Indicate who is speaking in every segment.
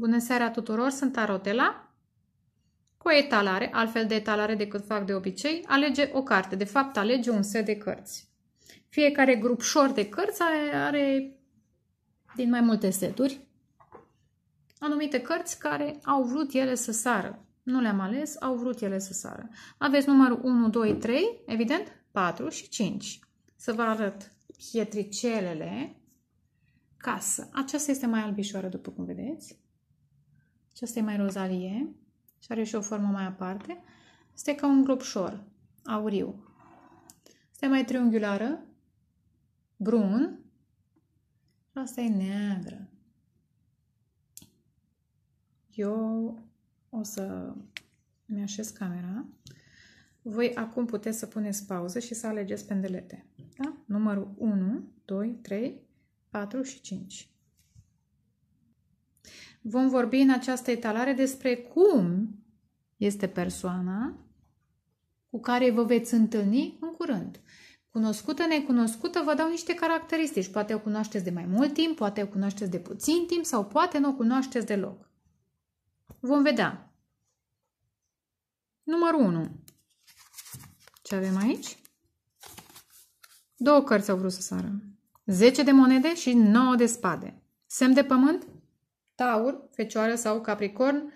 Speaker 1: Bună seara tuturor, sunt Arotela. Cu o etalare, altfel de etalare decât fac de obicei, alege o carte. De fapt, alege un set de cărți. Fiecare șor de cărți are, are din mai multe seturi anumite cărți care au vrut ele să sară. Nu le-am ales, au vrut ele să sară. Aveți numărul 1, 2, 3, evident, 4 și 5. Să vă arăt pietricelele casă. Aceasta este mai albișoară, după cum vedeți. Și asta e mai rozalie și are și o formă mai aparte. Este ca un globșor, auriu. Asta e mai triunghiulară, brun. Și asta e neagră. Eu o să mi-așez camera. Voi acum puteți să puneți pauză și să alegeți pendelete. Da? Numărul 1, 2, 3, 4 și 5. Vom vorbi în această etalare despre cum este persoana cu care vă veți întâlni în curând. Cunoscută, necunoscută, vă dau niște caracteristici. Poate o cunoașteți de mai mult timp, poate o cunoașteți de puțin timp sau poate nu o cunoașteți deloc. Vom vedea. Numărul 1. Ce avem aici? Două cărți au vrut să sară. 10 de monede și 9 de spade. Semn de pământ? Taur, Fecioară sau Capricorn,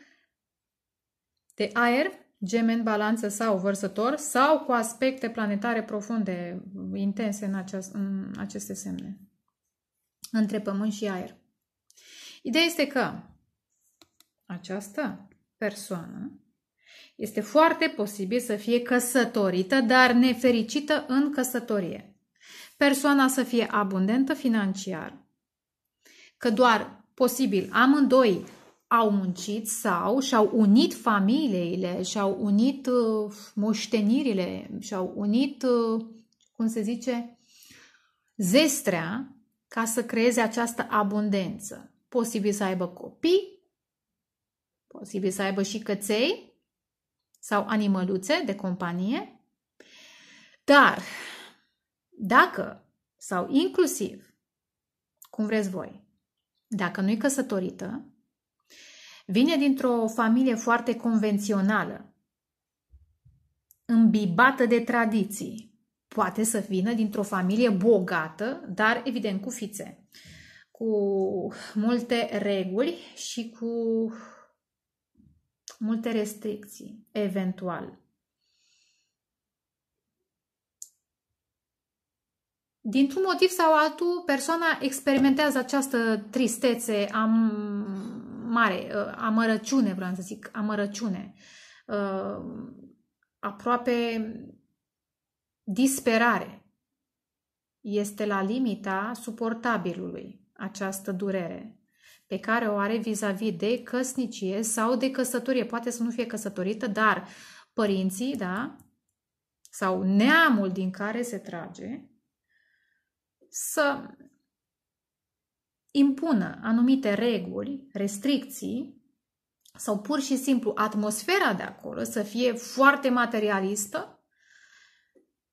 Speaker 1: de aer, gemen, balanță sau vărsător, sau cu aspecte planetare profunde, intense în, aceast, în aceste semne, între pământ și aer. Ideea este că această persoană este foarte posibil să fie căsătorită, dar nefericită în căsătorie. Persoana să fie abundentă financiar, că doar posibil amândoi au muncit sau și-au unit familiile, și-au unit uh, moștenirile, și-au unit, uh, cum se zice, zestrea ca să creeze această abundență. Posibil să aibă copii, posibil să aibă și căței sau animăluțe de companie, dar dacă sau inclusiv, cum vreți voi, dacă nu e căsătorită, vine dintr-o familie foarte convențională, îmbibată de tradiții. Poate să vină dintr-o familie bogată, dar evident cu fițe, cu multe reguli și cu multe restricții, eventual. Dintr-un motiv sau altul, persoana experimentează această tristețe, am, mare, uh, amărăciune, vreau să zic, amărăciune, uh, aproape disperare. Este la limita suportabilului această durere pe care o are vis-a-vis -vis de căsnicie sau de căsătorie. Poate să nu fie căsătorită, dar părinții, da, sau neamul din care se trage, să impună anumite reguli, restricții sau pur și simplu atmosfera de acolo să fie foarte materialistă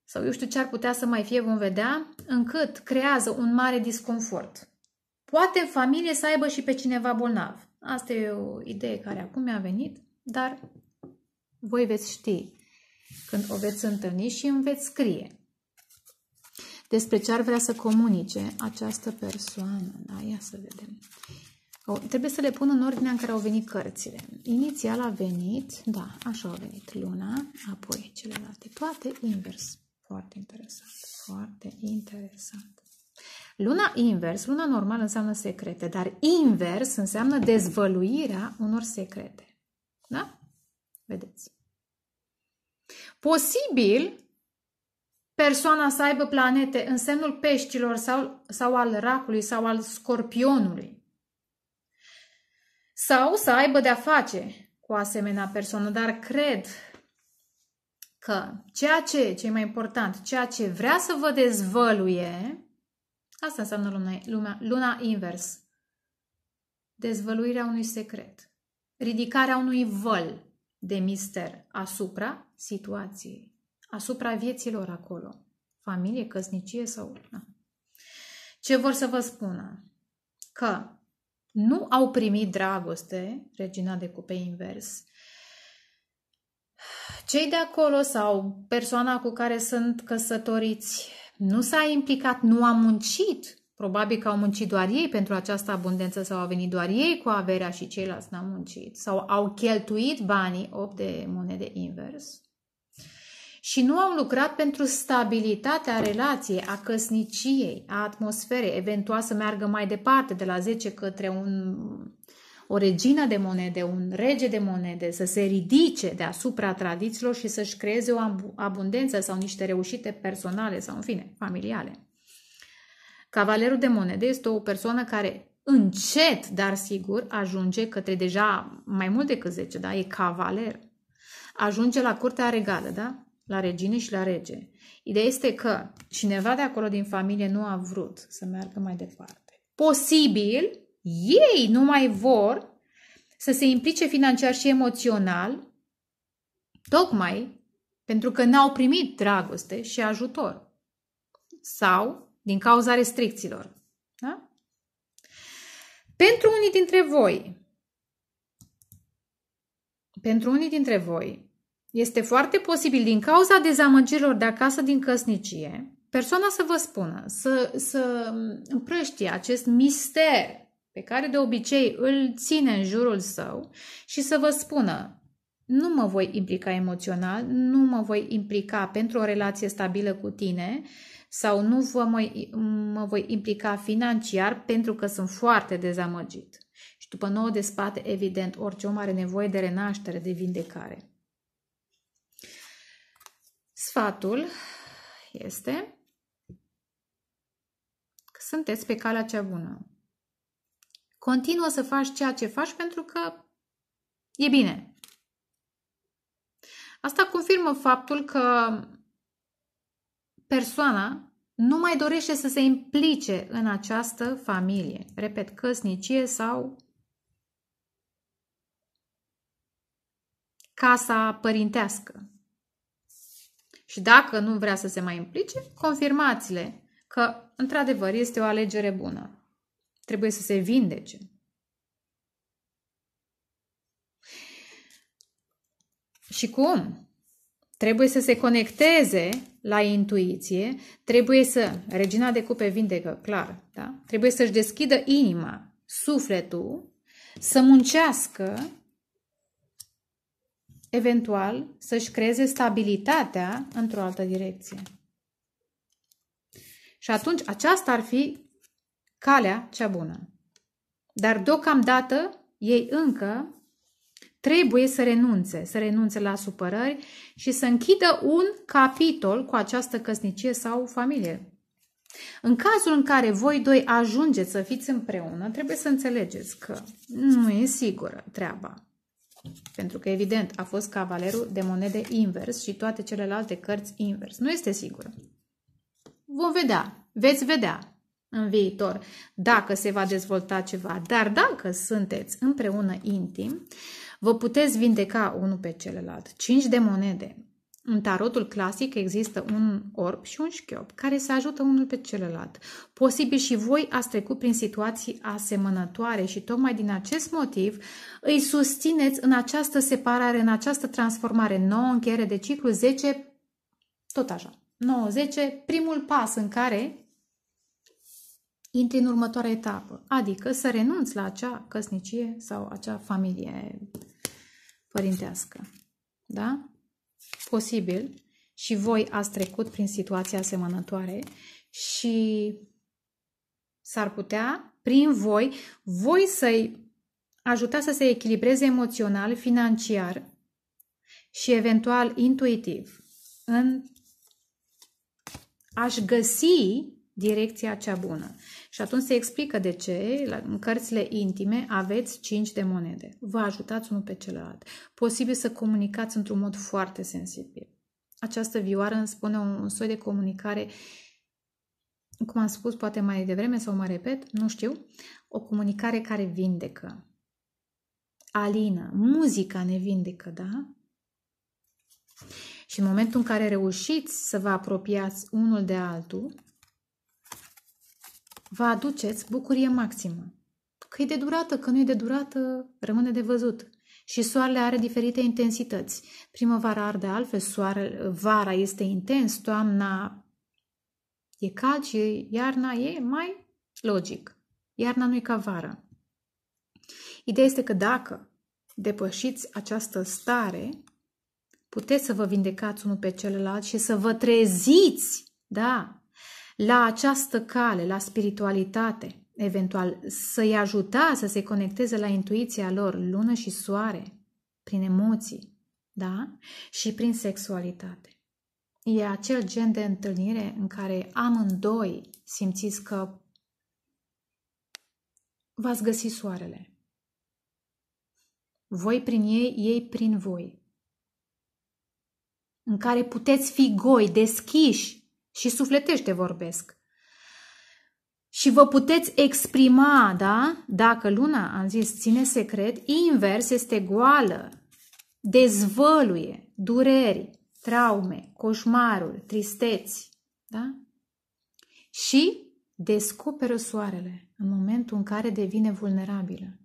Speaker 1: sau eu știu ce ar putea să mai fie, vom vedea, încât creează un mare disconfort. Poate familie să aibă și pe cineva bolnav. Asta e o idee care acum mi-a venit, dar voi veți ști când o veți întâlni și îmi veți scrie despre ce ar vrea să comunice această persoană. Da, ia să vedem. O, trebuie să le pun în ordinea în care au venit cărțile. Inițial a venit, da, așa a venit luna, apoi celelalte, toate invers. Foarte interesant, foarte interesant. Luna invers, luna normală înseamnă secrete, dar invers înseamnă dezvăluirea unor secrete. Da? Vedeți. Posibil persoana să aibă planete în semnul peștilor sau, sau al racului sau al scorpionului. Sau să aibă de-a face cu asemenea persoană, dar cred că ceea ce, ce e mai important, ceea ce vrea să vă dezvăluie, asta înseamnă luna, luna, luna invers, dezvăluirea unui secret, ridicarea unui văl de mister asupra situației asupra vieților acolo. Familie, căsnicie sau... Da. Ce vor să vă spună? Că nu au primit dragoste, regina de cupe invers, cei de acolo sau persoana cu care sunt căsătoriți nu s-a implicat, nu a muncit. Probabil că au muncit doar ei pentru această abundență sau au venit doar ei cu averea și ceilalți n-au muncit. Sau au cheltuit banii, 8 de monede invers și nu au lucrat pentru stabilitatea relației, a căsniciei, a atmosferei, eventual să meargă mai departe, de la 10 către un, o regină de monede, un rege de monede, să se ridice deasupra tradițiilor și să-și creeze o abundență sau niște reușite personale sau, în fine, familiale. Cavalerul de monede este o persoană care încet, dar sigur, ajunge către deja mai mult decât 10, da? E cavaler. Ajunge la curtea regală, da? la regine și la rege. Ideea este că cineva de acolo din familie nu a vrut să meargă mai departe. Posibil, ei nu mai vor să se implice financiar și emoțional, tocmai pentru că n-au primit dragoste și ajutor sau din cauza restricțiilor. Da? Pentru unii dintre voi, pentru unii dintre voi, este foarte posibil din cauza dezamăgirilor de acasă din căsnicie, persoana să vă spună, să, să împrăștie acest mister pe care de obicei îl ține în jurul său și să vă spună nu mă voi implica emoțional, nu mă voi implica pentru o relație stabilă cu tine sau nu vă mai, mă voi implica financiar pentru că sunt foarte dezamăgit. Și după nouă de spate, evident, orice om are nevoie de renaștere, de vindecare. Sfatul este că sunteți pe calea cea bună. Continuă să faci ceea ce faci pentru că e bine. Asta confirmă faptul că persoana nu mai dorește să se implice în această familie. Repet, căsnicie sau casa părintească. Și dacă nu vrea să se mai implice, confirmați-le că, într-adevăr, este o alegere bună. Trebuie să se vindece. Și cum? Trebuie să se conecteze la intuiție, trebuie să, regina de cupe vindecă, clar, da? trebuie să-și deschidă inima, sufletul, să muncească eventual, să-și creeze stabilitatea într-o altă direcție. Și atunci aceasta ar fi calea cea bună. Dar deocamdată ei încă trebuie să renunțe, să renunțe la supărări și să închidă un capitol cu această căsnicie sau familie. În cazul în care voi doi ajungeți să fiți împreună, trebuie să înțelegeți că nu e sigură treaba. Pentru că, evident, a fost cavalerul de monede invers și toate celelalte cărți invers. Nu este sigur. Vom vedea. Veți vedea în viitor dacă se va dezvolta ceva. Dar dacă sunteți împreună intim, vă puteți vindeca unul pe celălalt. Cinci de monede în tarotul clasic există un orb și un șchiop care se ajută unul pe celălalt. Posibil și voi ați trecut prin situații asemănătoare și tocmai din acest motiv îi susțineți în această separare, în această transformare nouă, încheiere de ciclu 10, tot așa, 9-10, primul pas în care intri în următoarea etapă, adică să renunți la acea căsnicie sau acea familie părintească. Da? Posibil. Și voi ați trecut prin situații asemănătoare și s-ar putea, prin voi, voi să-i ajuta să se echilibreze emoțional, financiar și eventual intuitiv în aș găsi direcția cea bună. Și atunci se explică de ce în cărțile intime aveți 5 de monede. Vă ajutați unul pe celălalt. Posibil să comunicați într-un mod foarte sensibil. Această vioară îmi spune un, un soi de comunicare, cum am spus, poate mai devreme sau mai repet, nu știu, o comunicare care vindecă. Alina, muzica ne vindecă, da? Și în momentul în care reușiți să vă apropiați unul de altul, vă aduceți bucurie maximă. Că e de durată, că nu e de durată, rămâne de văzut. Și soarele are diferite intensități. Primăvara arde altfel, soarele vara este intens, toamna e cald și iarna e mai logic. Iarna nu e ca vara. Ideea este că dacă depășiți această stare, puteți să vă vindecați unul pe celălalt și să vă treziți, da, la această cale, la spiritualitate, eventual să-i ajuta să se conecteze la intuiția lor, lună și soare, prin emoții, da? Și prin sexualitate. E acel gen de întâlnire în care amândoi simțiți că v-ați găsit soarele. Voi prin ei, ei prin voi. În care puteți fi goi, deschiși și sufletește vorbesc. Și vă puteți exprima, da? Dacă luna, am zis, ține secret, invers este goală, dezvăluie dureri, traume, coșmaruri, tristeți, da? Și descoperă soarele în momentul în care devine vulnerabilă.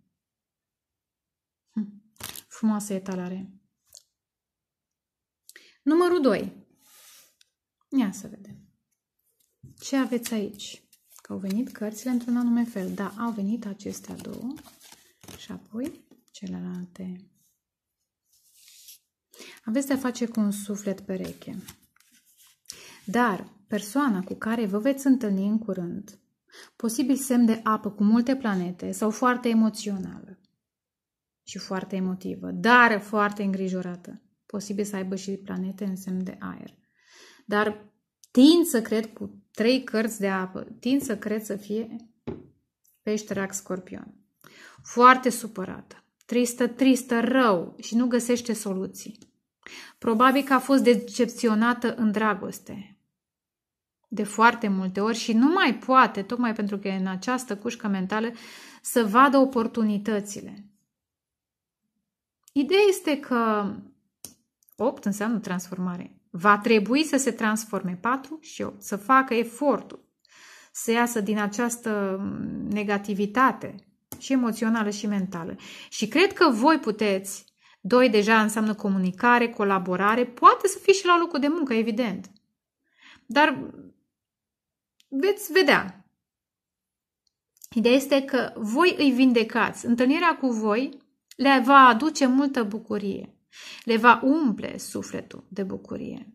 Speaker 1: Hm, frumoasă etalare. Numărul 2. Ia să vedem. Ce aveți aici? Că au venit cărțile într-un anume fel. Da, au venit acestea două și apoi celelalte. Aveți de-a face cu un suflet pereche. Dar persoana cu care vă veți întâlni în curând, posibil semn de apă cu multe planete sau foarte emoțională și foarte emotivă, dar foarte îngrijorată, posibil să aibă și planete în semn de aer dar tin să cred cu trei cărți de apă, tin să cred să fie pește rac scorpion. Foarte supărată, tristă, tristă, rău și nu găsește soluții. Probabil că a fost decepționată în dragoste de foarte multe ori și nu mai poate, tocmai pentru că e în această cușcă mentală, să vadă oportunitățile. Ideea este că 8 înseamnă transformare. Va trebui să se transforme 4 și 8, să facă efortul, să iasă din această negativitate și emoțională și mentală. Și cred că voi puteți, doi deja înseamnă comunicare, colaborare, poate să fiți și la locul de muncă, evident. Dar veți vedea. Ideea este că voi îi vindecați. Întâlnirea cu voi le va aduce multă bucurie. Le va umple sufletul de bucurie.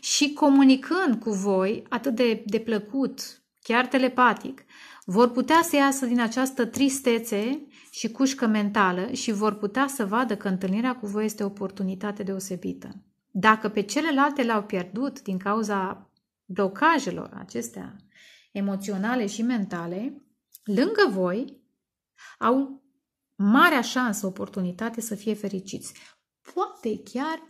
Speaker 1: Și comunicând cu voi atât de, de plăcut, chiar telepatic, vor putea să iasă din această tristețe și cușcă mentală și vor putea să vadă că întâlnirea cu voi este o oportunitate deosebită. Dacă pe celelalte le au pierdut din cauza blocajelor acestea emoționale și mentale, lângă voi au marea șansă, oportunitate să fie fericiți poate chiar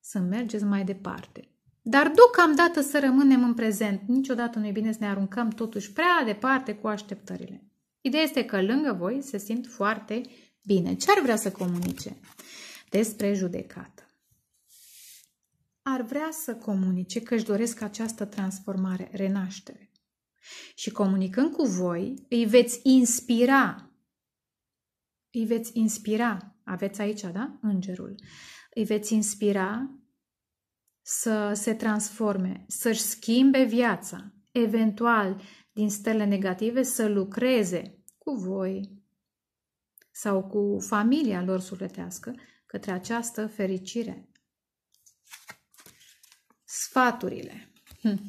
Speaker 1: să mergeți mai departe. Dar deocamdată să rămânem în prezent. Niciodată nu e bine să ne aruncăm totuși prea departe cu așteptările. Ideea este că lângă voi se simt foarte bine. Ce ar vrea să comunice despre judecată? Ar vrea să comunice că își doresc această transformare, renaștere. Și comunicând cu voi, îi veți inspira. Îi veți inspira aveți aici, da? Îngerul. Îi veți inspira să se transforme, să-și schimbe viața, eventual din stele negative să lucreze cu voi sau cu familia lor sufletească către această fericire. Sfaturile. Hm.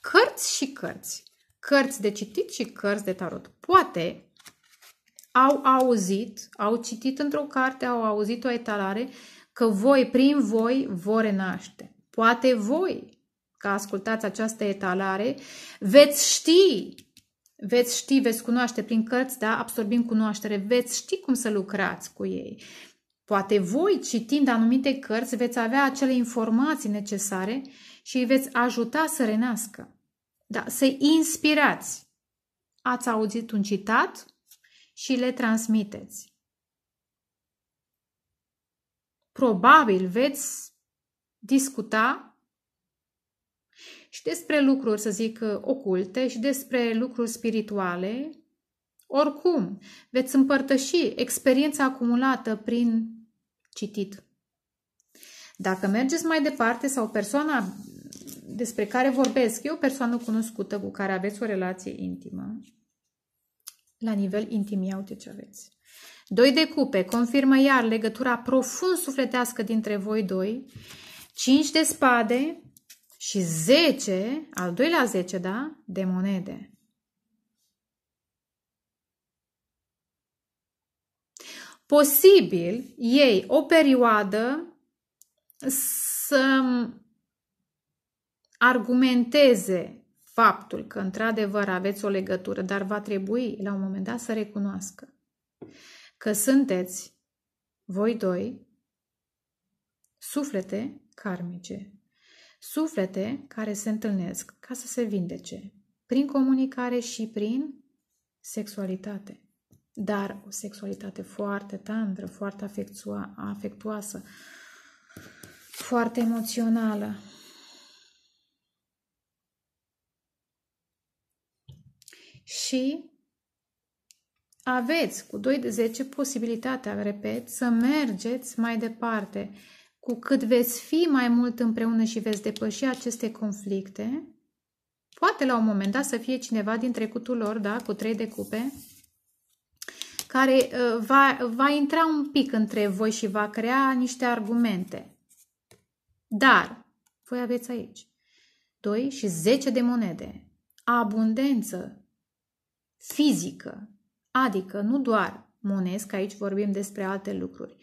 Speaker 1: Cărți și cărți. Cărți de citit și cărți de tarot. Poate au auzit, au citit într-o carte, au auzit o etalare că voi, prin voi, vor renaște. Poate voi, că ascultați această etalare, veți ști, veți ști, veți cunoaște prin cărți, da, absorbim cunoaștere, veți ști cum să lucrați cu ei. Poate voi, citind anumite cărți, veți avea acele informații necesare și îi veți ajuta să renască. Da, să inspirați. Ați auzit un citat, și le transmiteți. Probabil veți discuta și despre lucruri, să zic, oculte și despre lucruri spirituale. Oricum, veți împărtăși experiența acumulată prin citit. Dacă mergeți mai departe sau persoana despre care vorbesc, e o persoană cunoscută cu care aveți o relație intimă, la nivel intim. Ia uite ce aveți. Doi de cupe confirmă iar legătura profund sufletească dintre voi doi. Cinci de spade și zece, al doilea zece, da, de monede. Posibil ei o perioadă să argumenteze faptul că într-adevăr aveți o legătură, dar va trebui la un moment dat să recunoască că sunteți voi doi suflete karmice, suflete care se întâlnesc ca să se vindece prin comunicare și prin sexualitate. Dar o sexualitate foarte tandră, foarte afectuoasă, foarte emoțională. și aveți cu 2 de 10 posibilitatea, repet, să mergeți mai departe. Cu cât veți fi mai mult împreună și veți depăși aceste conflicte, poate la un moment dat să fie cineva din trecutul lor, da, cu 3 de cupe, care uh, va, va intra un pic între voi și va crea niște argumente. Dar voi aveți aici 2 și 10 de monede, abundență, fizică, adică nu doar monesc, aici vorbim despre alte lucruri,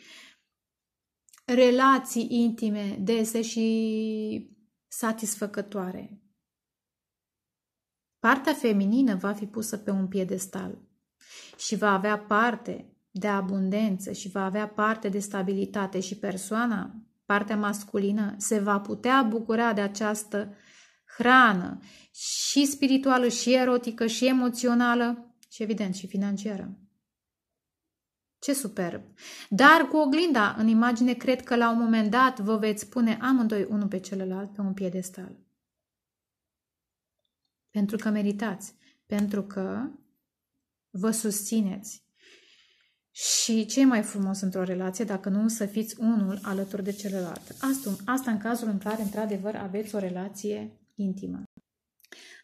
Speaker 1: relații intime, dese și satisfăcătoare. Partea feminină va fi pusă pe un piedestal și va avea parte de abundență și va avea parte de stabilitate și persoana, partea masculină, se va putea bucura de această hrană și spirituală, și erotică, și emoțională și, evident, și financiară. Ce superb! Dar cu oglinda în imagine, cred că la un moment dat vă veți pune amândoi unul pe celălalt pe un piedestal. Pentru că meritați, pentru că vă susțineți. Și ce e mai frumos într-o relație dacă nu să fiți unul alături de celălalt? Asta, asta în cazul în care, într-adevăr, aveți o relație intimă.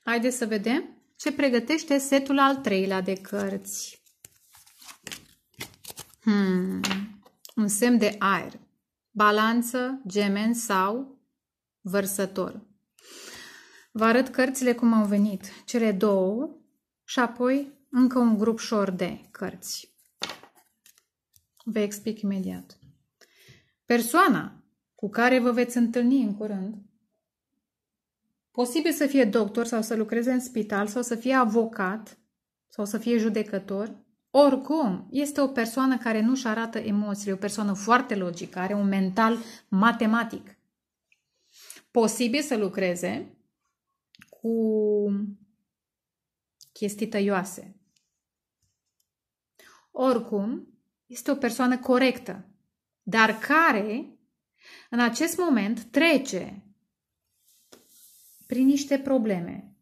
Speaker 1: Haideți să vedem ce pregătește setul al treilea de cărți. Hmm. Un semn de aer. Balanță, gemen sau vărsător. Vă arăt cărțile cum au venit. Cele două și apoi încă un grup șor de cărți. Vă explic imediat. Persoana cu care vă veți întâlni în curând Posibil să fie doctor sau să lucreze în spital sau să fie avocat sau să fie judecător. Oricum, este o persoană care nu-și arată emoțiile, o persoană foarte logică, are un mental matematic. Posibil să lucreze cu chestii tăioase. Oricum, este o persoană corectă, dar care în acest moment trece prin niște probleme.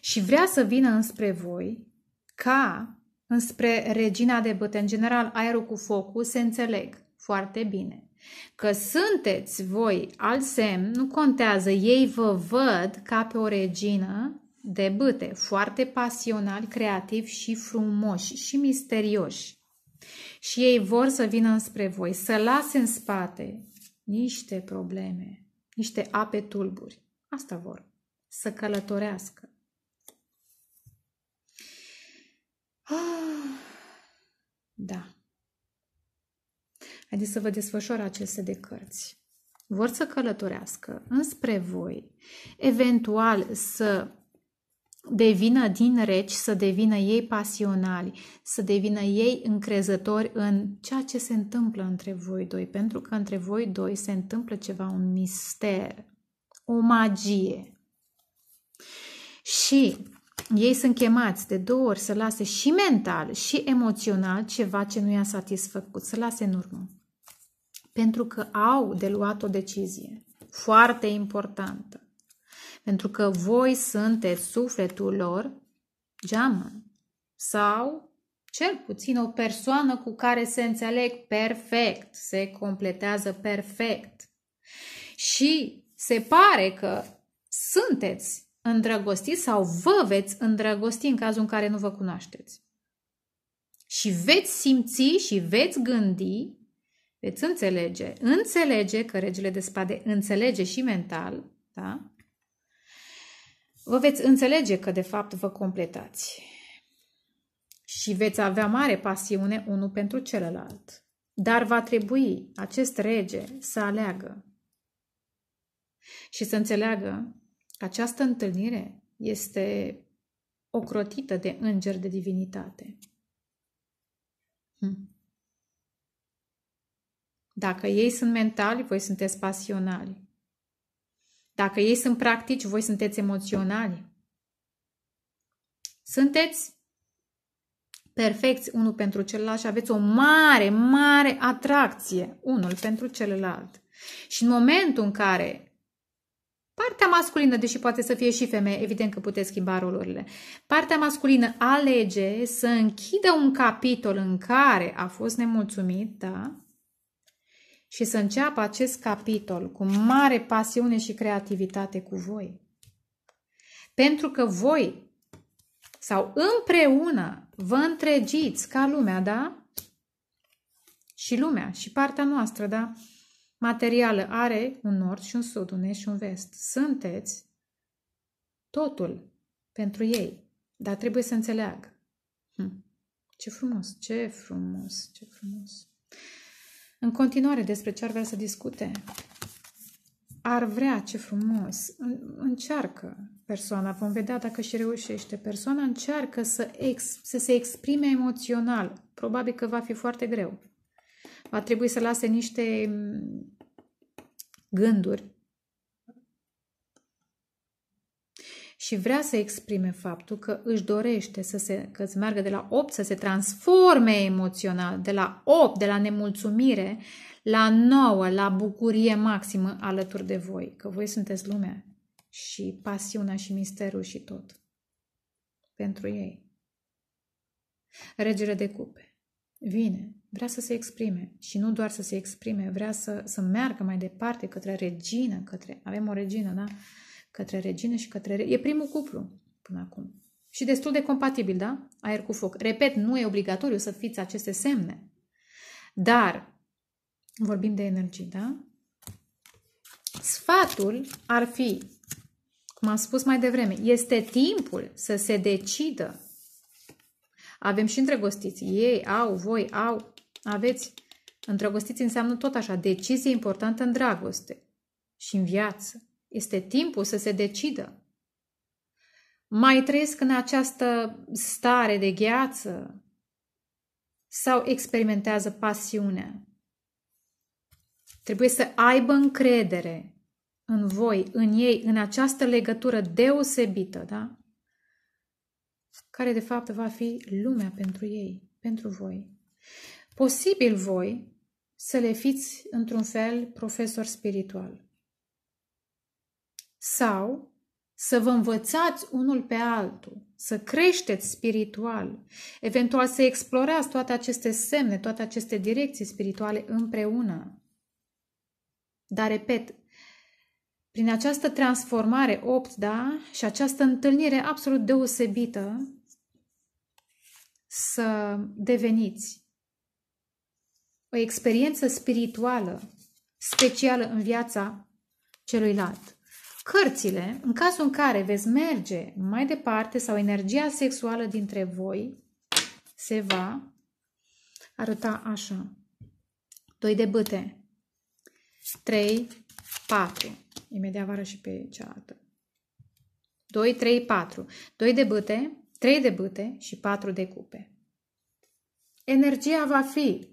Speaker 1: Și vrea să vină înspre voi ca înspre regina de băte. în general aerul cu focul, se înțeleg foarte bine. Că sunteți voi al semn, nu contează, ei vă văd ca pe o regină de băte, foarte pasional, creativ și frumoși și misterioși. Și ei vor să vină înspre voi, să lase în spate niște probleme niște ape tulburi. Asta vor. Să călătorească. Ah, da. Haideți să vă desfășor aceste de cărți. Vor să călătorească înspre voi, eventual să devină din reci, să devină ei pasionali, să devină ei încrezători în ceea ce se întâmplă între voi doi, pentru că între voi doi se întâmplă ceva, un mister, o magie. Și ei sunt chemați de două ori să lase și mental și emoțional ceva ce nu i-a satisfăcut, să lase în urmă. Pentru că au de luat o decizie foarte importantă pentru că voi sunteți sufletul lor geamă, sau cel puțin o persoană cu care se înțeleg perfect, se completează perfect. Și se pare că sunteți îndrăgostiți sau vă veți îndrăgosti în cazul în care nu vă cunoașteți. Și veți simți și veți gândi, veți înțelege, înțelege că regele de spade înțelege și mental, da? vă veți înțelege că de fapt vă completați și veți avea mare pasiune unul pentru celălalt. Dar va trebui acest rege să aleagă și să înțeleagă că această întâlnire este ocrotită de îngeri de divinitate. Hm. Dacă ei sunt mentali, voi sunteți pasionali. Dacă ei sunt practici, voi sunteți emoționali. Sunteți perfecți unul pentru celălalt și aveți o mare, mare atracție unul pentru celălalt. Și în momentul în care partea masculină, deși poate să fie și femeie, evident că puteți schimba rolurile, partea masculină alege să închidă un capitol în care a fost nemulțumit, da? și să înceapă acest capitol cu mare pasiune și creativitate cu voi. Pentru că voi sau împreună vă întregiți ca lumea, da? Și lumea și partea noastră, da? Materială are un nord și un sud, un est și un vest. Sunteți totul pentru ei, dar trebuie să înțeleagă. Hm. Ce frumos, ce frumos, ce frumos. În continuare, despre ce ar vrea să discute? Ar vrea, ce frumos, încearcă persoana, vom vedea dacă și reușește. Persoana încearcă să, ex, să se exprime emoțional, probabil că va fi foarte greu. Va trebui să lase niște mm, gânduri și vrea să exprime faptul că își dorește să se, că să meargă de la 8, să se transforme emoțional, de la 8, de la nemulțumire, la 9, la bucurie maximă alături de voi, că voi sunteți lumea și pasiunea și misterul și tot pentru ei. Regele de cupe vine, vrea să se exprime și nu doar să se exprime, vrea să, să meargă mai departe către regină, către, avem o regină, da? către regină și către re... E primul cuplu până acum. Și destul de compatibil, da? Aer cu foc. Repet, nu e obligatoriu să fiți aceste semne. Dar vorbim de energie, da? Sfatul ar fi, cum am spus mai devreme, este timpul să se decidă. Avem și îndrăgostiți. Ei au, voi au, aveți. Îndrăgostiți înseamnă tot așa, decizie importantă în dragoste și în viață. Este timpul să se decidă. Mai trăiesc în această stare de gheață sau experimentează pasiunea? Trebuie să aibă încredere în voi, în ei, în această legătură deosebită, da? Care de fapt va fi lumea pentru ei, pentru voi. Posibil voi să le fiți într-un fel profesor spiritual sau să vă învățați unul pe altul, să creșteți spiritual, eventual să explorați toate aceste semne, toate aceste direcții spirituale împreună. Dar, repet, prin această transformare 8, da, și această întâlnire absolut deosebită, să deveniți o experiență spirituală specială în viața celuilalt. Cărțile, în cazul în care veți merge mai departe sau energia sexuală dintre voi se va arăta așa. 2 de băte. 3, 4. Imediat vară și pe cealaltă. 2, 3, 4. 2 de băte, 3 de băte și 4 de cupe. Energia va fi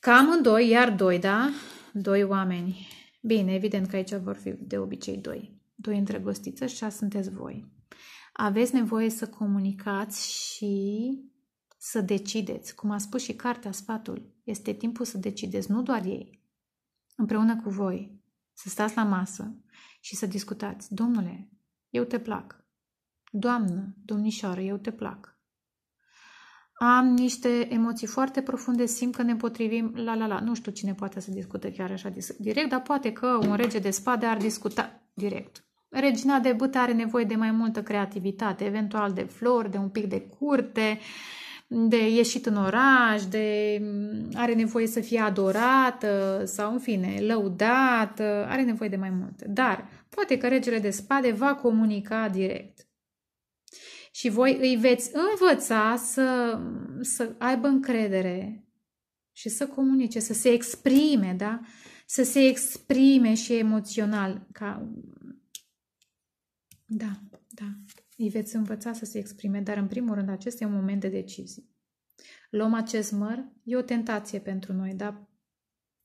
Speaker 1: cam în 2, iar 2, da? 2 oameni Bine, evident că aici vor fi de obicei doi. Doi îndrăgostiță și sunteți voi. Aveți nevoie să comunicați și să decideți. Cum a spus și cartea Sfatul, este timpul să decideți, nu doar ei, împreună cu voi, să stați la masă și să discutați. Domnule, eu te plac. Doamnă, domnișoară, eu te plac am niște emoții foarte profunde, simt că ne potrivim, la la la. Nu știu cine poate să discute chiar așa direct, dar poate că un rege de spade ar discuta direct. Regina de bâte are nevoie de mai multă creativitate, eventual de flori, de un pic de curte, de ieșit în oraș, de mm, are nevoie să fie adorată sau, în fine, lăudată, are nevoie de mai multe. Dar poate că regele de spade va comunica direct și voi îi veți învăța să, să aibă încredere și să comunice, să se exprime, da? Să se exprime și emoțional. Ca... Da, da. Îi veți învăța să se exprime, dar în primul rând acesta e un moment de decizie. Luăm acest măr, e o tentație pentru noi, dar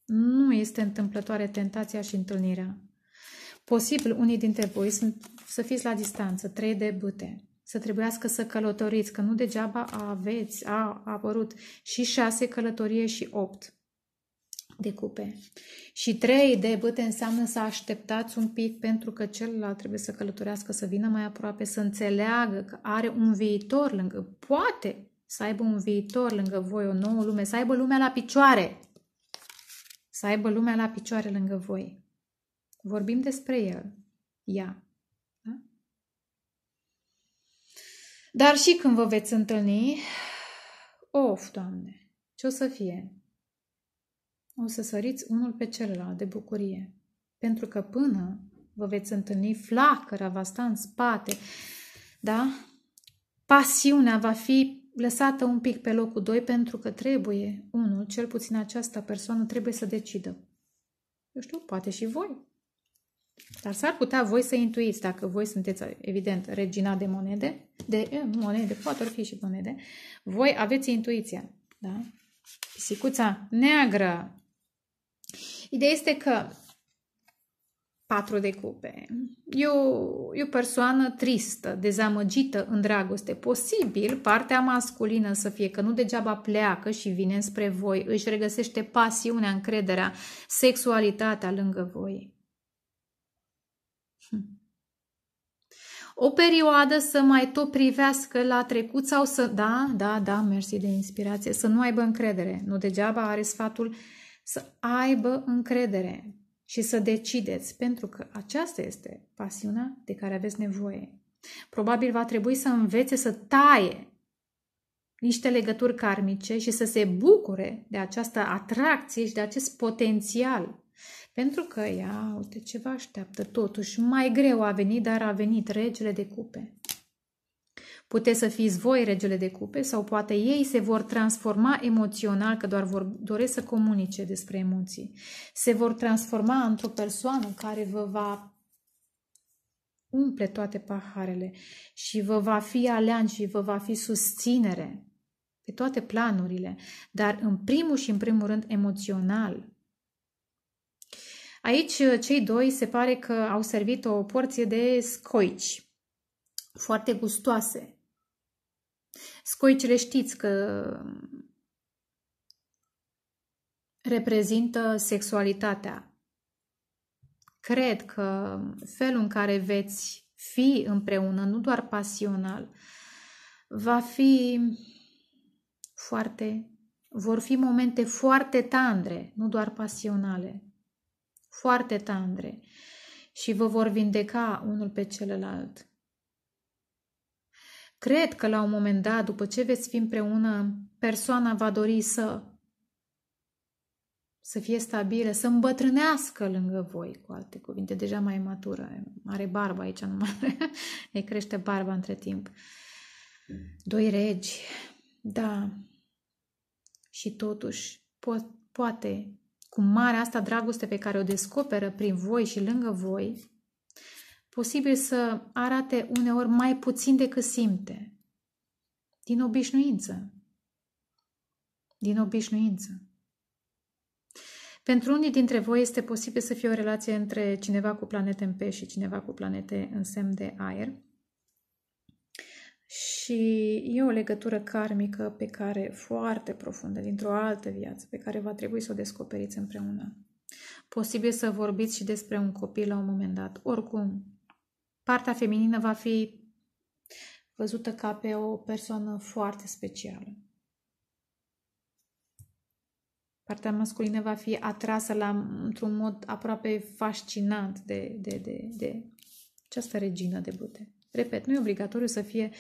Speaker 1: nu este întâmplătoare tentația și întâlnirea. Posibil, unii dintre voi sunt, să fiți la distanță, trei de bute, să trebuiască să călătoriți, că nu degeaba aveți, a, a apărut și șase călătorie și opt de cupe. Și trei de băte înseamnă să așteptați un pic pentru că celălalt trebuie să călătorească, să vină mai aproape, să înțeleagă că are un viitor lângă, poate să aibă un viitor lângă voi, o nouă lume, să aibă lumea la picioare. Să aibă lumea la picioare lângă voi. Vorbim despre el, Yeah. Dar și când vă veți întâlni, of, Doamne, ce o să fie? O să săriți unul pe celălalt de bucurie, pentru că până vă veți întâlni, flacăra va sta în spate, da? Pasiunea va fi lăsată un pic pe locul doi, pentru că trebuie, unul, cel puțin această persoană, trebuie să decidă. Eu știu, poate și voi. Dar s-ar putea voi să intuiți, dacă voi sunteți, evident, regina de monede, de monede, poate fi și monede, voi aveți intuiția. Da? Pisicuța neagră. Ideea este că patru de cupe. E o, e o persoană tristă, dezamăgită în dragoste. Posibil partea masculină să fie că nu degeaba pleacă și vine spre voi, își regăsește pasiunea, încrederea, sexualitatea lângă voi. o perioadă să mai tot privească la trecut sau să, da, da, da, mersi de inspirație, să nu aibă încredere. Nu degeaba are sfatul să aibă încredere și să decideți, pentru că aceasta este pasiunea de care aveți nevoie. Probabil va trebui să învețe să taie niște legături karmice și să se bucure de această atracție și de acest potențial pentru că, ia, uite, ceva așteaptă totuși. Mai greu a venit, dar a venit regele de cupe. Puteți să fiți voi regele de cupe sau poate ei se vor transforma emoțional, că doar vor, doresc să comunice despre emoții. Se vor transforma într-o persoană care vă va umple toate paharele și vă va fi alean și vă va fi susținere pe toate planurile, dar în primul și în primul rând emoțional. Aici uh, cei doi se pare că au servit o porție de scoici foarte gustoase. Scoicile știți că uh, reprezintă sexualitatea. Cred că felul în care veți fi împreună, nu doar pasional, va fi foarte, vor fi momente foarte tandre, nu doar pasionale foarte tandre și vă vor vindeca unul pe celălalt. Cred că la un moment dat, după ce veți fi împreună, persoana va dori să să fie stabilă, să îmbătrânească lângă voi, cu alte cuvinte, deja mai matură, are barba aici, nu mai îi crește barba între timp. Doi regi, da, și totuși po- poate cu marea asta dragoste pe care o descoperă prin voi și lângă voi, posibil să arate uneori mai puțin decât simte. Din obișnuință. Din obișnuință. Pentru unii dintre voi este posibil să fie o relație între cineva cu planete în pești și cineva cu planete în semn de aer și e o legătură karmică pe care foarte profundă, dintr-o altă viață, pe care va trebui să o descoperiți împreună. Posibil să vorbiți și despre un copil la un moment dat. Oricum, partea feminină va fi văzută ca pe o persoană foarte specială. Partea masculină va fi atrasă la, într-un mod aproape fascinant de, de, de, de această regină de bute. Repet, nu e obligatoriu să fie uh,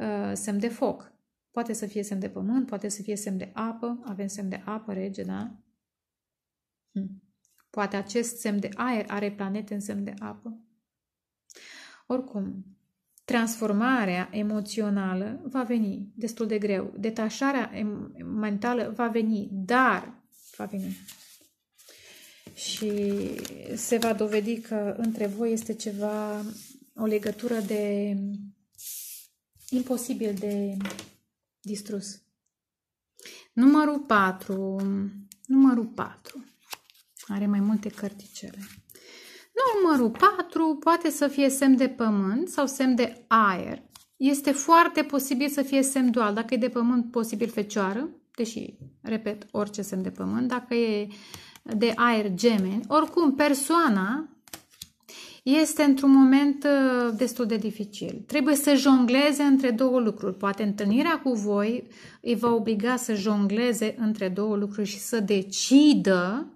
Speaker 1: Uh, semn de foc. Poate să fie semn de pământ, poate să fie semn de apă. Avem semn de apă, rege, da? Hm. Poate acest semn de aer are planete în semn de apă. Oricum, transformarea emoțională va veni destul de greu. Detașarea mentală va veni, dar va veni. Și se va dovedi că între voi este ceva, o legătură de imposibil de distrus. Numărul 4. Numărul 4. Are mai multe cărticele. Numărul 4 poate să fie semn de pământ sau semn de aer. Este foarte posibil să fie semn dual. Dacă e de pământ, posibil fecioară, deși, repet, orice semn de pământ. Dacă e de aer, gemeni. Oricum, persoana este într-un moment uh, destul de dificil. Trebuie să jongleze între două lucruri. Poate întâlnirea cu voi îi va obliga să jongleze între două lucruri și să decidă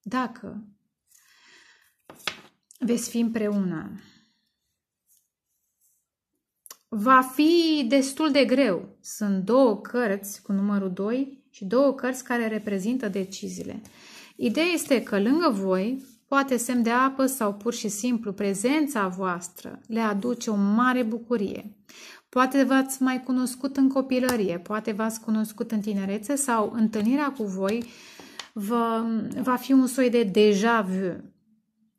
Speaker 1: dacă veți fi împreună. Va fi destul de greu. Sunt două cărți cu numărul 2 și două cărți care reprezintă deciziile. Ideea este că lângă voi poate semn de apă sau pur și simplu prezența voastră, le aduce o mare bucurie. Poate v-ați mai cunoscut în copilărie, poate v-ați cunoscut în tinerețe sau întâlnirea cu voi vă, va fi un soi de deja vu.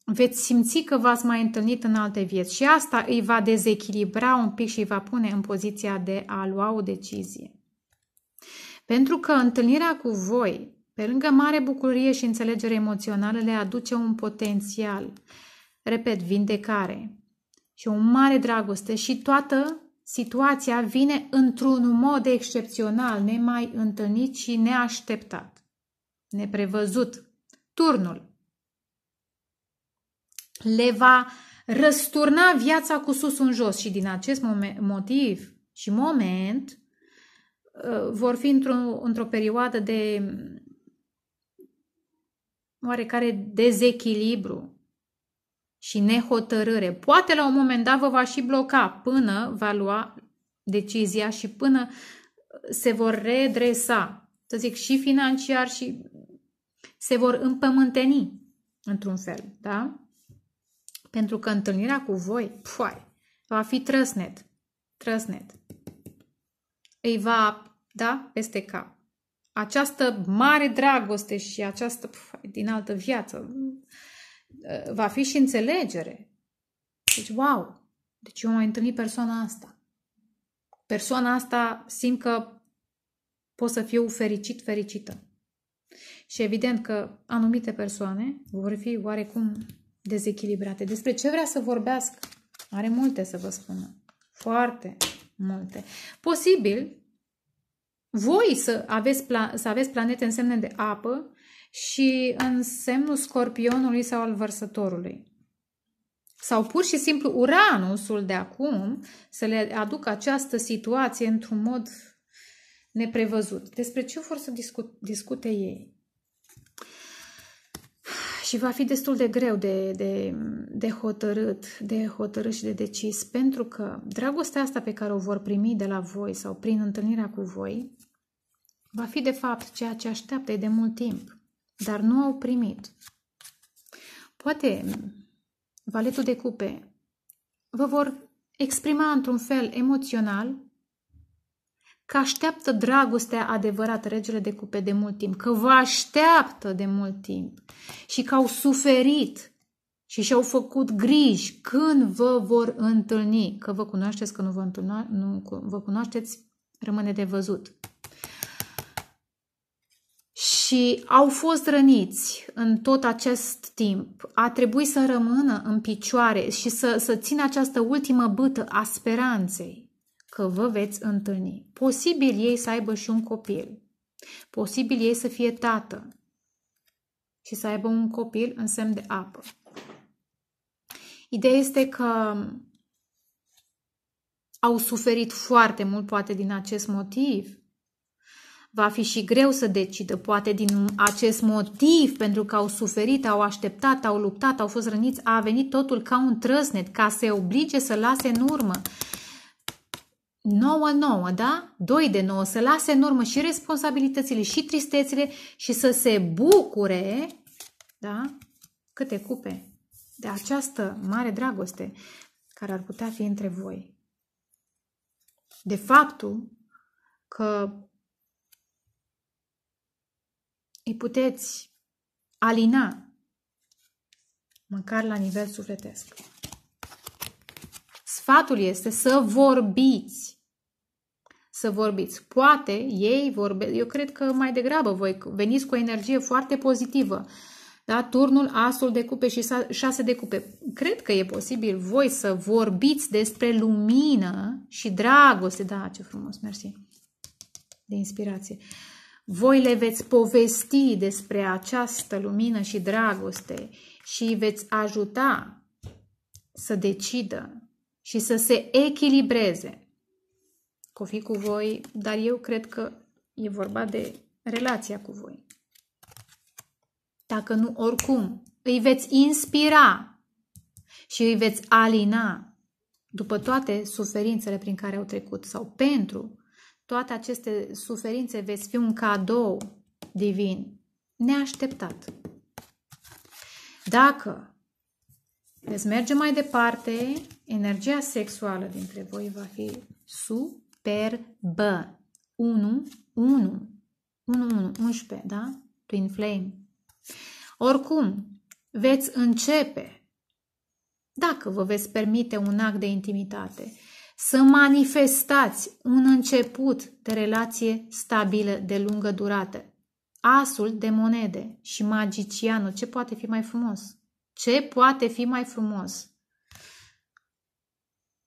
Speaker 1: Veți simți că v-ați mai întâlnit în alte vieți și asta îi va dezechilibra un pic și îi va pune în poziția de a lua o decizie. Pentru că întâlnirea cu voi pe lângă mare bucurie și înțelegere emoțională le aduce un potențial, repet, vindecare și o mare dragoste și toată situația vine într-un mod excepțional, nemai întâlnit și neașteptat, neprevăzut. Turnul le va răsturna viața cu sus în jos și din acest moment, motiv și moment uh, vor fi într-o, într perioadă de oarecare dezechilibru și nehotărâre. Poate la un moment dat vă va și bloca până va lua decizia și până se vor redresa, să zic, și financiar și se vor împământeni într-un fel, da? Pentru că întâlnirea cu voi, pfai, va fi trăsnet, trăsnet. Îi va, da, peste cap această mare dragoste și această pf, din altă viață uh, va fi și înțelegere. Deci, wow! Deci eu am mai întâlnit persoana asta. Persoana asta simt că pot să fiu fericit, fericită. Și evident că anumite persoane vor fi oarecum dezechilibrate. Despre ce vrea să vorbească? Are multe să vă spună. Foarte multe. Posibil voi să aveți, să aveți planete în semne de apă și în semnul scorpionului sau al vărsătorului. Sau pur și simplu Uranusul de acum să le aducă această situație într-un mod neprevăzut. Despre ce vor să discu- discute ei? Și va fi destul de greu de, de, de hotărât, de hotărât și de decis, pentru că dragostea asta pe care o vor primi de la voi sau prin întâlnirea cu voi Va fi de fapt ceea ce așteaptă de mult timp, dar nu au primit. Poate valetul de cupe vă vor exprima într-un fel emoțional că așteaptă dragostea adevărată regele de cupe de mult timp, că vă așteaptă de mult timp și că au suferit și și-au făcut griji când vă vor întâlni, că vă cunoașteți, că nu vă, întâlna, nu vă cunoașteți, rămâne de văzut și au fost răniți în tot acest timp, a trebuit să rămână în picioare și să, să țină această ultimă bâtă a speranței că vă veți întâlni. Posibil ei să aibă și un copil, posibil ei să fie tată și să aibă un copil în semn de apă. Ideea este că au suferit foarte mult, poate din acest motiv, Va fi și greu să decidă, poate din acest motiv, pentru că au suferit, au așteptat, au luptat, au fost răniți, a venit totul ca un trăsnet, ca să oblige să lase în urmă. 9-9, da? 2 de 9, să lase în urmă și responsabilitățile și tristețile și să se bucure, da? Câte cupe de această mare dragoste care ar putea fi între voi. De faptul că îi puteți alina, măcar la nivel sufletesc. Sfatul este să vorbiți. Să vorbiți. Poate ei vorbesc. Eu cred că mai degrabă voi veniți cu o energie foarte pozitivă. Da? Turnul, asul de cupe și șase de cupe. Cred că e posibil voi să vorbiți despre lumină și dragoste. Da, ce frumos, mersi. De inspirație. Uh, voi le veți povesti despre această lumină și dragoste și îi veți ajuta să decidă și să se echilibreze. Cu fi cu voi, dar eu cred că e vorba de relația cu voi. Dacă nu, oricum, îi veți inspira și îi veți alina după toate suferințele prin care au trecut sau pentru toate aceste suferințe veți fi un cadou divin, neașteptat. Dacă veți merge mai departe, energia sexuală dintre voi va fi superbă. 1, 1, 1, 1, 11, da? Twin Flame. Oricum, veți începe, dacă vă veți permite un act de intimitate, să manifestați un început de relație stabilă de lungă durată. Asul de monede și magicianul, ce poate fi mai frumos? Ce poate fi mai frumos?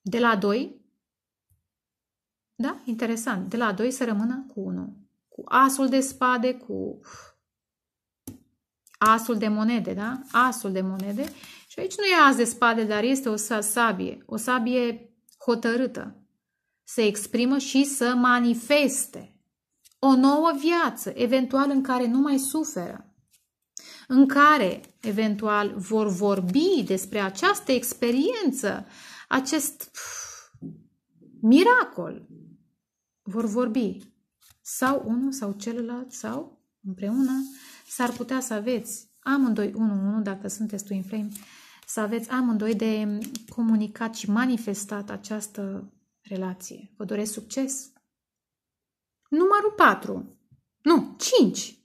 Speaker 1: De la 2, da, interesant, de la 2 să rămână cu 1. Cu asul de spade, cu asul de monede, da? Asul de monede. Și aici nu e as de spade, dar este o sabie. O sabie hotărâtă. să exprimă și să manifeste o nouă viață, eventual în care nu mai suferă, în care eventual vor vorbi despre această experiență, acest pf, miracol. Vor vorbi sau unul sau celălalt sau împreună s-ar putea să aveți amândoi unul, unul dacă sunteți tu flame, să aveți amândoi de comunicat și manifestat această relație. Vă doresc succes. Numărul 4. Nu, 5.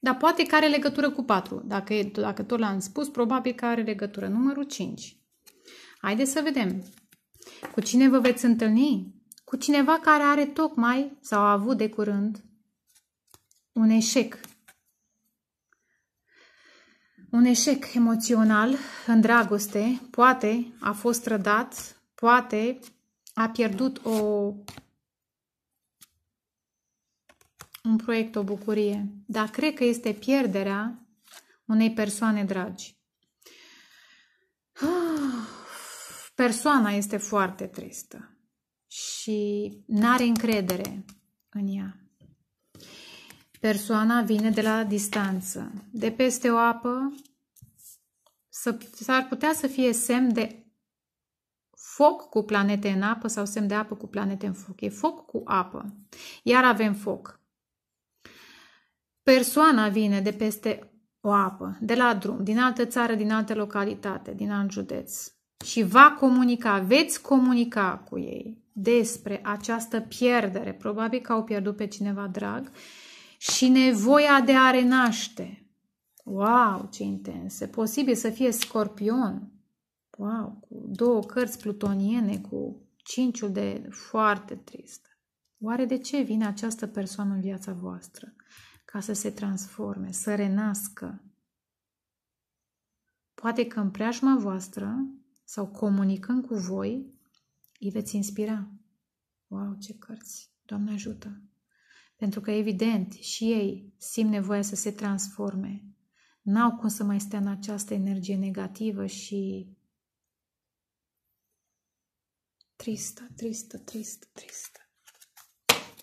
Speaker 1: Dar poate că are legătură cu 4. Dacă, e, dacă tot l-am spus, probabil că are legătură. Numărul 5. Haideți să vedem. Cu cine vă veți întâlni? Cu cineva care are tocmai sau a avut de curând un eșec un eșec emoțional în dragoste, poate a fost trădat, poate a pierdut o, un proiect, o bucurie, dar cred că este pierderea unei persoane dragi. Persoana este foarte tristă și nu are încredere în ea. Persoana vine de la distanță, de peste o apă, s-ar putea să fie semn de foc cu planete în apă sau semn de apă cu planete în foc. E foc cu apă. Iar avem foc. Persoana vine de peste o apă, de la drum, din altă țară, din altă localitate, din alt județ. Și va comunica, veți comunica cu ei despre această pierdere. Probabil că au pierdut pe cineva drag și nevoia de a renaște. Wow, ce intense! Posibil să fie scorpion. Wow, cu două cărți plutoniene, cu cinciul de foarte trist. Oare de ce vine această persoană în viața voastră? Ca să se transforme, să renască. Poate că în preajma voastră sau comunicând cu voi, îi veți inspira. Wow, ce cărți! Doamne ajută! Pentru că, evident, și ei simt nevoia să se transforme, N-au cum să mai stea în această energie negativă și tristă, tristă, tristă, tristă.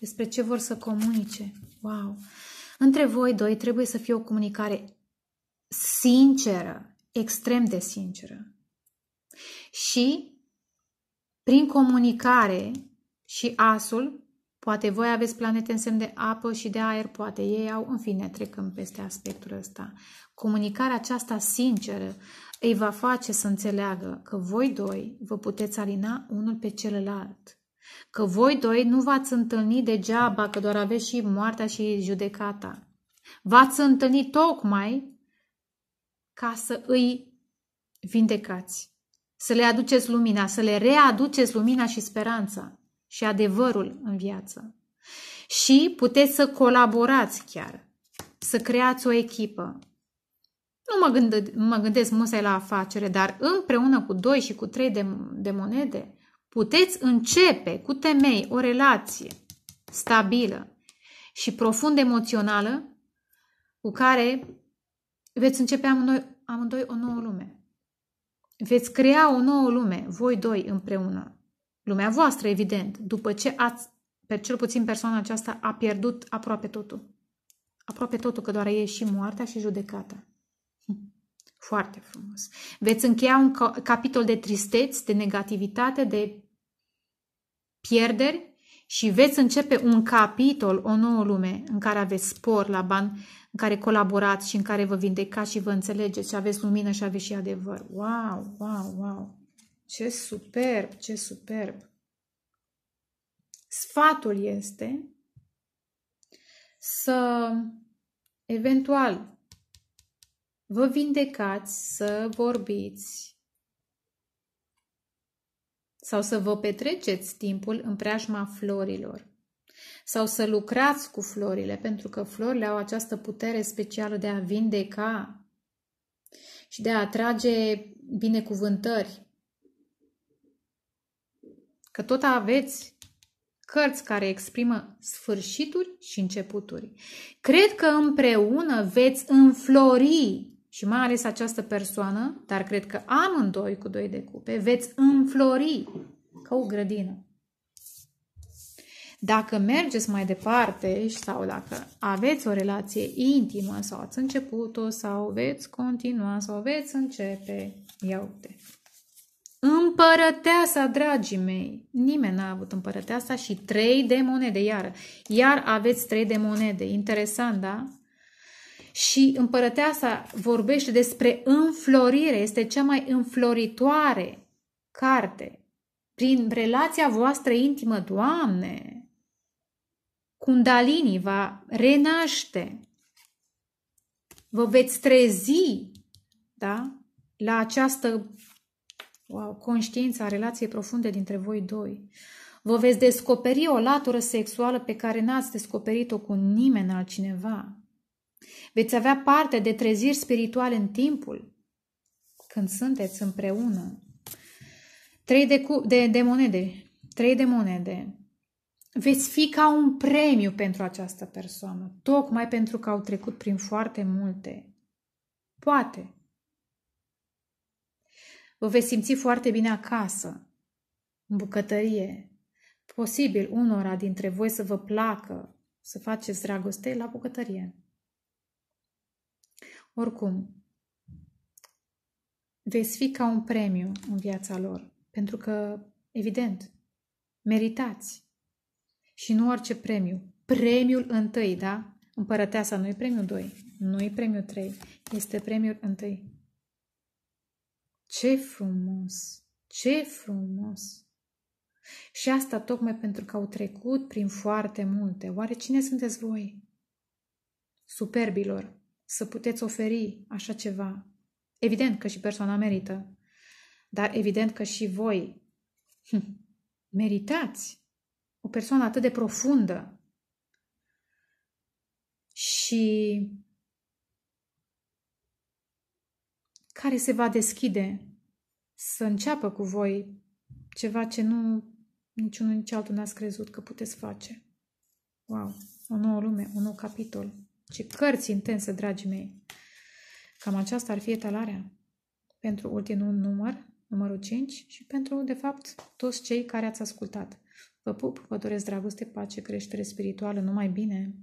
Speaker 1: Despre ce vor să comunice. Wow! Între voi doi trebuie să fie o comunicare sinceră, extrem de sinceră. Și prin comunicare și asul Poate voi aveți planete în semn de apă și de aer, poate ei au, în fine, trecând peste aspectul ăsta. Comunicarea aceasta sinceră îi va face să înțeleagă că voi doi vă puteți alina unul pe celălalt. Că voi doi nu v-ați întâlnit degeaba, că doar aveți și moartea și judecata. V-ați întâlnit tocmai ca să îi vindecați, să le aduceți lumina, să le readuceți lumina și speranța și adevărul în viață. Și puteți să colaborați chiar, să creați o echipă. Nu mă, gânde- mă gândesc musai la afacere, dar împreună cu doi și cu trei de, de monede puteți începe cu temei o relație stabilă și profund emoțională cu care veți începe amândoi, amândoi o nouă lume. Veți crea o nouă lume, voi doi împreună lumea voastră, evident, după ce ați, pe cel puțin persoana aceasta a pierdut aproape totul. Aproape totul, că doar e și moartea și judecata. Hm. Foarte frumos. Veți încheia un capitol de tristeți, de negativitate, de pierderi și veți începe un capitol, o nouă lume, în care aveți spor la bani, în care colaborați și în care vă vindecați și vă înțelegeți și aveți lumină și aveți și adevăr. Wow, wow, wow! Ce superb, ce superb! Sfatul este să eventual vă vindecați, să vorbiți sau să vă petreceți timpul în preajma florilor sau să lucrați cu florile, pentru că florile au această putere specială de a vindeca și de a atrage binecuvântări că tot aveți cărți care exprimă sfârșituri și începuturi. Cred că împreună veți înflori și mai ales această persoană, dar cred că amândoi cu doi de cupe, veți înflori ca o grădină. Dacă mergeți mai departe sau dacă aveți o relație intimă sau ați început-o sau veți continua sau veți începe, ia uite, Împărăteasa, dragii mei, nimeni n-a avut împărăteasa și trei de monede, iară. Iar aveți trei de monede, interesant, da? Și împărăteasa vorbește despre înflorire, este cea mai înfloritoare carte. Prin relația voastră intimă, Doamne, Kundalini va renaște, vă veți trezi, da? La această Wow, conștiința relației profunde dintre voi doi. Vă veți descoperi o latură sexuală pe care n-ați descoperit-o cu nimeni altcineva. Veți avea parte de treziri spirituale în timpul când sunteți împreună. Trei de, cu- de, de monede. Trei de monede. Veți fi ca un premiu pentru această persoană, tocmai pentru că au trecut prin foarte multe. Poate Vă veți simți foarte bine acasă, în bucătărie. Posibil unora dintre voi să vă placă să faceți dragoste la bucătărie. Oricum, veți fi ca un premiu în viața lor, pentru că, evident, meritați. Și nu orice premiu. Premiul întâi, da? Împărăteasa nu-i premiul 2, nu-i premiul 3, este premiul întâi. Ce frumos! Ce frumos! Și asta tocmai pentru că au trecut prin foarte multe. Oare cine sunteți voi? Superbilor, să puteți oferi așa ceva. Evident că și persoana merită, dar evident că și voi hm, meritați o persoană atât de profundă și care se va deschide să înceapă cu voi ceva ce nu niciunul, nici altul n-ați crezut că puteți face. Wow! O nouă lume, un nou capitol. Ce cărți intense, dragii mei! Cam aceasta ar fi etalarea pentru ultimul număr, numărul 5 și pentru, de fapt, toți cei care ați ascultat. Vă pup, vă doresc dragoste, pace, creștere spirituală, numai bine!